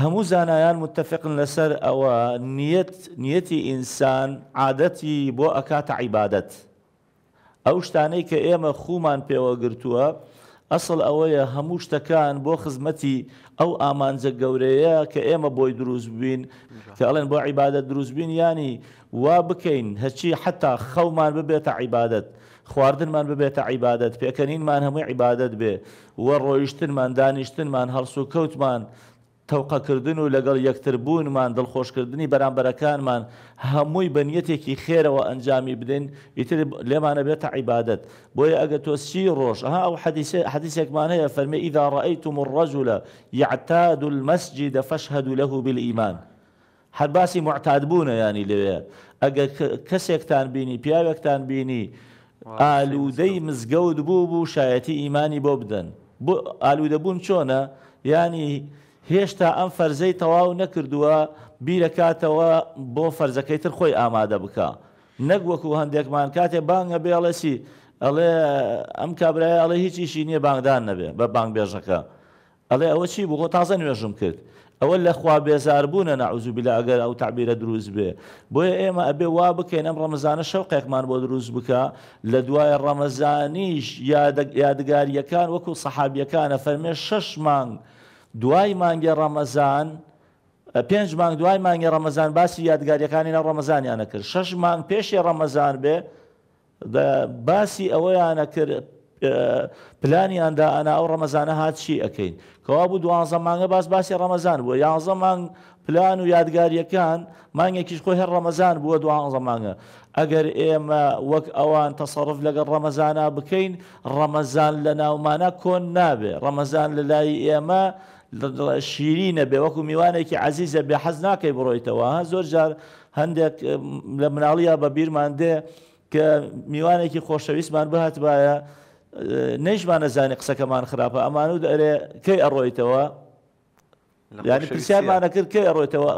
هەموو زانایان متتەفقن لەسەر ئەوە نیەت نیەتی ئینسان عادەتی بۆ ئەکاتە عیبادەت ئەو شتانەی کە ئێمە خومان پێوە گرتووە ئەسڵ ئەوەیە هەموو شتەکان بۆ خزمەتی ئەو ئامانجە گەورەیە کە ئێمە بۆی دروست بووین کە ئەڵێن بۆ عیبادەت دروست بووین ینی وا بکەین هەچی حتا خەومان ببێتە عیبادەت. خواردنمان ببێتە عیبادت پێکەنینمان هەمووی عیبادت بێ وە ڕۆیشتنمان دانیشتنمان هەڵسو و کەوتمان تەوقەکردن و لەگەڵ یەکتربوونمان دڵخۆشکردنی بەرامبەرەکانمان هەمووی بەنیەتێکی خێرەوە ئەنجامی بدەین ئیتر لێمانە بێتە عیبادت بۆیە ئەگە تۆسی ڕۆژ ها ئەو حەدیسێکمان هەیە فەرمێ ئیدا رأيتم الرجل یعتاد المسجد فەشهدوا له بالإیمان هەر باسی معتاد بوونە ینی لەوێ ئەگە کەسێکتان بینی پیاوێکتان بینی ئالوودەی مزگەوت بوو بوو شایەتی ئیمانی بۆ بدەن بۆ ئالوودەبوون چۆنە ینی هێشتا ئەم فەرزەی تەواو نەکردووە بیرەکاتەوە بۆ فەرزەکەی تر خۆی ئامادە بکە نەک وەکو هەندێکمان کاتێ بانگە بێڵەسی ئەڵێ ئەم کابرای ئەڵێ هیچیشی نییە بانگدان نەبێ بە بانگبێژەکە ئەڵێ ئەوە چی بوو خۆ تازە نوێژم کرد ئەوە لەخوا بێزار بوونە نعوزوبیلا ئەگەر ئەو تعبیرە دروست بێ بۆیە ئێمە ئەبێ وا بکەین ئەم ڕەمەزانە شەوقێکمان بۆ دروست بکە لە دوای ڕەمەزانیش یادگاریەکان وەکو سەحابیەکانە فەرمێ شەش مانگ. دوای مانگی ڕەمەزان پێنج مانگ دوای مانگی ڕەمەزان باسی یادگاریەکانی لە ڕەمەزانیانە کرد شش مانگ پێشی ڕەمەزان بێ باسی ئەوەیانە کرد پلانیاندا ئەنا ئەو ڕەمەزانە هاتچی ئەەکەین کەوا بوو دوانزە مانگە باس باسی ڕەمەزان بووە یانزە مانگ پلان و یادگاریەکان مانگێکیش خۆی هەر ڕەمەزان بووە دوانزە مانگە ئەگەر ئێمە وەک ئەوان تەسەڕف لەگەڵ ڕەمەزانە بکەین ڕەمەزان لە ناومانە کۆن نابێ ڕەمەزان لە لای ئێمە شیرینە بێوەکو میوانێکی عزیزە بێ حەز ناکەی بڕۆیتەوە زۆر جار هەندێک لە مناڵیا بە بیرمان دێ کە میوانێکی خۆشەویستمان بهات باە نەیشمان نەزانانی قسەکەمان خراپە ئەمان و ئەرێ کەی ئەڕۆیتەوە یانی پرسیارمانە کرد کەی ئەڕۆیتەوە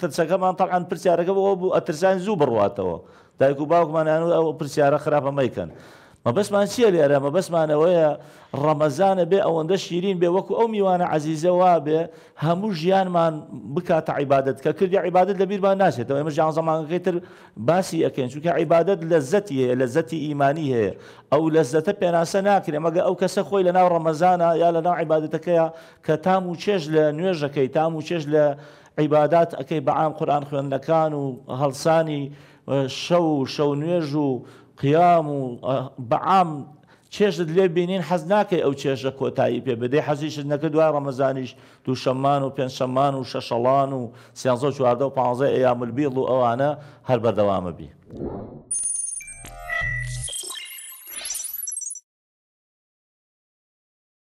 ترسەکەمان تەقان پرسیارەکە بۆ بوو ئەترسان زوو بڕواتەوە دایک و باوکمانیان و ئەو پرسیارە خراپە مەیکەن. مەبەسمان چییە لێرە مەبەسمانەوەیە ڕەمەزانە بێ ئەوەندە شیرین بێ وەکو ئەو میوانە عزیزەوا بێ هەموو ژیانمان بکاتە عیبادت کە کردی عیبادت لە بیرمان ناچێتەوە ئمە ژیان زەمانەکەی تر باسی ئەکەن چونکە عیبادت لە زەتی هەیە لە زەتی ئیمانی هەیە ئەو لە زەتە پێناسە ناکرێ مەگە ئەو کەسە خۆی لە ناو ڕەمەزانە یا لە ناو عیبادەتەکەیە کە تام و چێژ لە نوێژەکەی تام و چێژ لە عیبادات ئەەکەی بەعام قورآان خوێندەکان و هەڵسانی شەو شەو نوێژ و قیام و بەعام چێشت لێ بینین حەز ناکەی ئەو چێشە کۆتایی پێ بدەی حەزیشت نەکە دوای ڕەمەزانیش دوو شەمان و پێنج شەمان و شەشەڵان و 1940 و 15 ئەیاملبیڵ و ئەوانە هەر بەردەوامە بی.